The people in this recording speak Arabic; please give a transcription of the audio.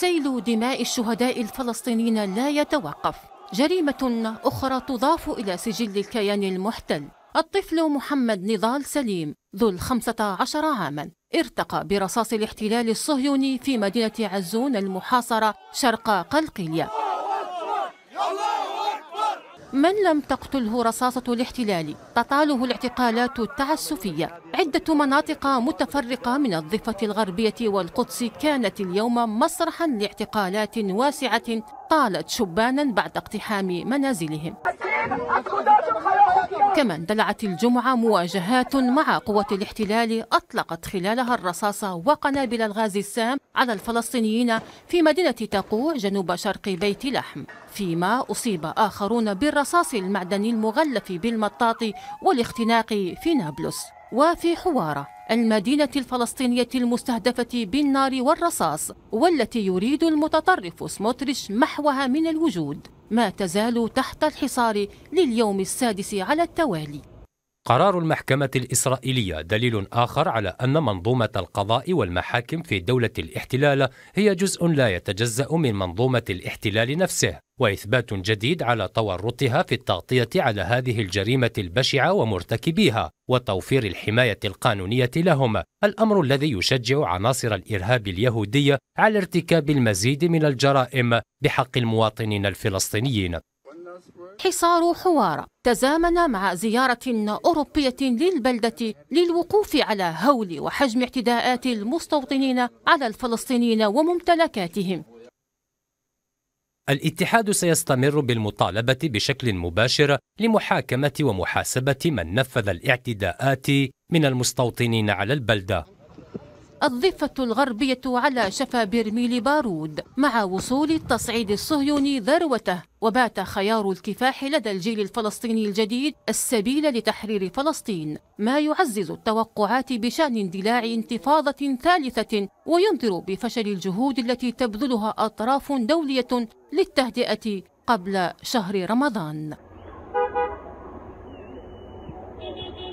سيل دماء الشهداء الفلسطينيين لا يتوقف جريمة أخرى تضاف إلى سجل الكيان المحتل الطفل محمد نضال سليم ذو الخمسة عشر عاما ارتقى برصاص الاحتلال الصهيوني في مدينة عزون المحاصرة شرق قلقيلية من لم تقتله رصاصة الاحتلال تطاله الاعتقالات التعسفية عدة مناطق متفرقة من الضفة الغربية والقدس كانت اليوم مسرحا لاعتقالات واسعة طالت شبانا بعد اقتحام منازلهم كما اندلعت الجمعة مواجهات مع قوة الاحتلال أطلقت خلالها الرصاص وقنابل الغاز السام على الفلسطينيين في مدينة تقوع جنوب شرق بيت لحم فيما أصيب آخرون بالرصاص المعدني المغلف بالمطاط والاختناق في نابلس وفي حوارة المدينة الفلسطينية المستهدفة بالنار والرصاص والتي يريد المتطرف سموتريش محوها من الوجود ما تزال تحت الحصار لليوم السادس على التوالي قرار المحكمة الإسرائيلية دليل آخر على أن منظومة القضاء والمحاكم في دولة الاحتلال هي جزء لا يتجزأ من منظومة الاحتلال نفسه، وإثبات جديد على تورطها في التغطية على هذه الجريمة البشعة ومرتكبيها، وتوفير الحماية القانونية لهم، الأمر الذي يشجع عناصر الإرهاب اليهودية على ارتكاب المزيد من الجرائم بحق المواطنين الفلسطينيين. حصار حوارة تزامن مع زيارة أوروبية للبلدة للوقوف على هول وحجم اعتداءات المستوطنين على الفلسطينيين وممتلكاتهم الاتحاد سيستمر بالمطالبة بشكل مباشر لمحاكمة ومحاسبة من نفذ الاعتداءات من المستوطنين على البلدة الضفة الغربية على شفا برميل بارود مع وصول التصعيد الصهيوني ذروته وبات خيار الكفاح لدى الجيل الفلسطيني الجديد السبيل لتحرير فلسطين ما يعزز التوقعات بشأن اندلاع انتفاضة ثالثة وينذر بفشل الجهود التي تبذلها أطراف دولية للتهدئة قبل شهر رمضان